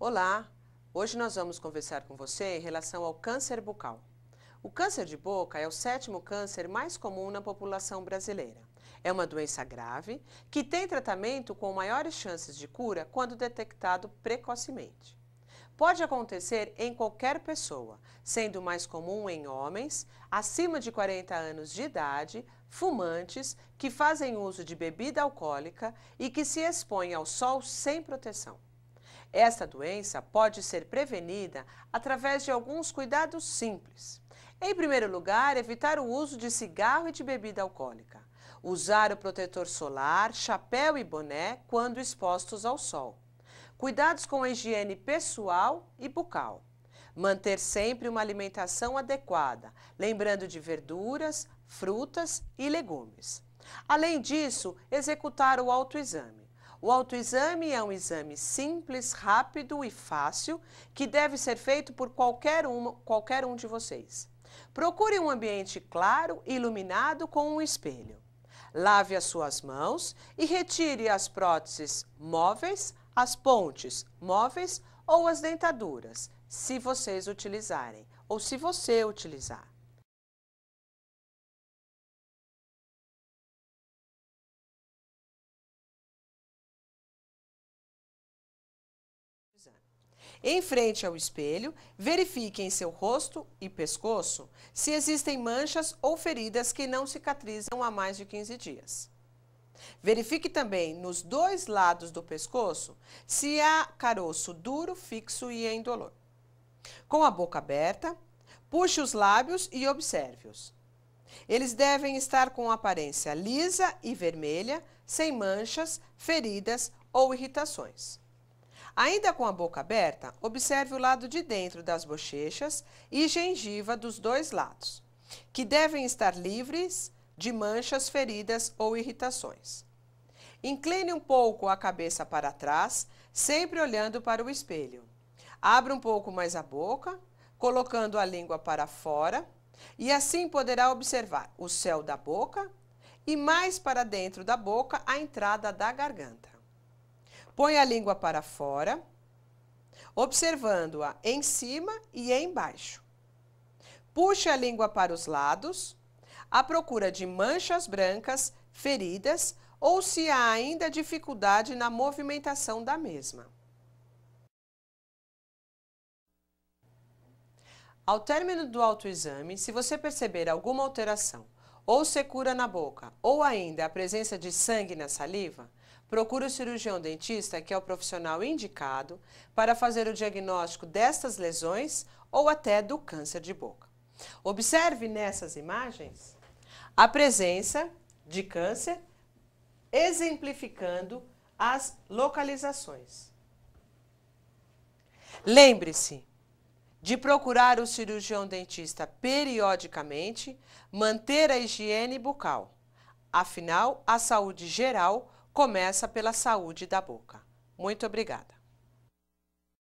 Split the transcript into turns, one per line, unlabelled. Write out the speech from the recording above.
Olá! Hoje nós vamos conversar com você em relação ao câncer bucal. O câncer de boca é o sétimo câncer mais comum na população brasileira. É uma doença grave que tem tratamento com maiores chances de cura quando detectado precocemente. Pode acontecer em qualquer pessoa, sendo mais comum em homens acima de 40 anos de idade, fumantes que fazem uso de bebida alcoólica e que se expõem ao sol sem proteção. Esta doença pode ser prevenida através de alguns cuidados simples. Em primeiro lugar, evitar o uso de cigarro e de bebida alcoólica. Usar o protetor solar, chapéu e boné quando expostos ao sol. Cuidados com a higiene pessoal e bucal. Manter sempre uma alimentação adequada, lembrando de verduras, frutas e legumes. Além disso, executar o autoexame. O autoexame é um exame simples, rápido e fácil que deve ser feito por qualquer, uma, qualquer um de vocês. Procure um ambiente claro iluminado com um espelho. Lave as suas mãos e retire as próteses móveis, as pontes móveis ou as dentaduras, se vocês utilizarem ou se você utilizar. Em frente ao espelho, verifique em seu rosto e pescoço se existem manchas ou feridas que não cicatrizam há mais de 15 dias. Verifique também nos dois lados do pescoço se há caroço duro, fixo e em dolor. Com a boca aberta, puxe os lábios e observe-os. Eles devem estar com aparência lisa e vermelha, sem manchas, feridas ou irritações. Ainda com a boca aberta, observe o lado de dentro das bochechas e gengiva dos dois lados, que devem estar livres de manchas, feridas ou irritações. Incline um pouco a cabeça para trás, sempre olhando para o espelho. Abra um pouco mais a boca, colocando a língua para fora, e assim poderá observar o céu da boca e mais para dentro da boca a entrada da garganta. Põe a língua para fora, observando-a em cima e embaixo. Puxe a língua para os lados, à procura de manchas brancas, feridas ou se há ainda dificuldade na movimentação da mesma. Ao término do autoexame, se você perceber alguma alteração, ou secura na boca, ou ainda a presença de sangue na saliva, procure o cirurgião dentista, que é o profissional indicado, para fazer o diagnóstico destas lesões ou até do câncer de boca. Observe nessas imagens a presença de câncer, exemplificando as localizações. Lembre-se de procurar o cirurgião dentista periodicamente, manter a higiene bucal. Afinal, a saúde geral começa pela saúde da boca. Muito obrigada.